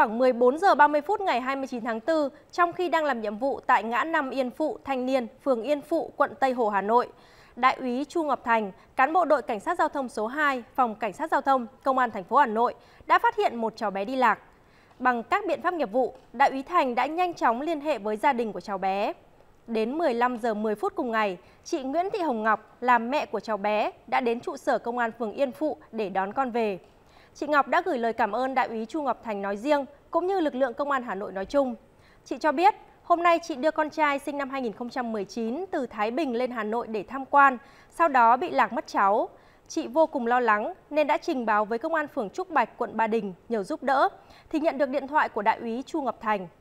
khoảng 14 giờ 30 phút ngày 29 tháng 4 trong khi đang làm nhiệm vụ tại ngã năm Yên Phụ, Thanh Niên, phường Yên Phụ, quận Tây Hồ, Hà Nội. Đại úy Chu Ngọc Thành, cán bộ đội cảnh sát giao thông số 2, phòng cảnh sát giao thông, công an thành phố Hà Nội đã phát hiện một cháu bé đi lạc. Bằng các biện pháp nghiệp vụ, đại úy Thành đã nhanh chóng liên hệ với gia đình của cháu bé. Đến 15 giờ 10 phút cùng ngày, chị Nguyễn Thị Hồng Ngọc làm mẹ của cháu bé đã đến trụ sở công an phường Yên Phụ để đón con về. Chị Ngọc đã gửi lời cảm ơn Đại úy Chu Ngọc Thành nói riêng cũng như lực lượng công an Hà Nội nói chung. Chị cho biết, hôm nay chị đưa con trai sinh năm 2019 từ Thái Bình lên Hà Nội để tham quan, sau đó bị lạc mất cháu. Chị vô cùng lo lắng nên đã trình báo với công an phường Trúc Bạch, quận Ba Đình nhờ giúp đỡ, thì nhận được điện thoại của đại úy Chu Ngọc Thành.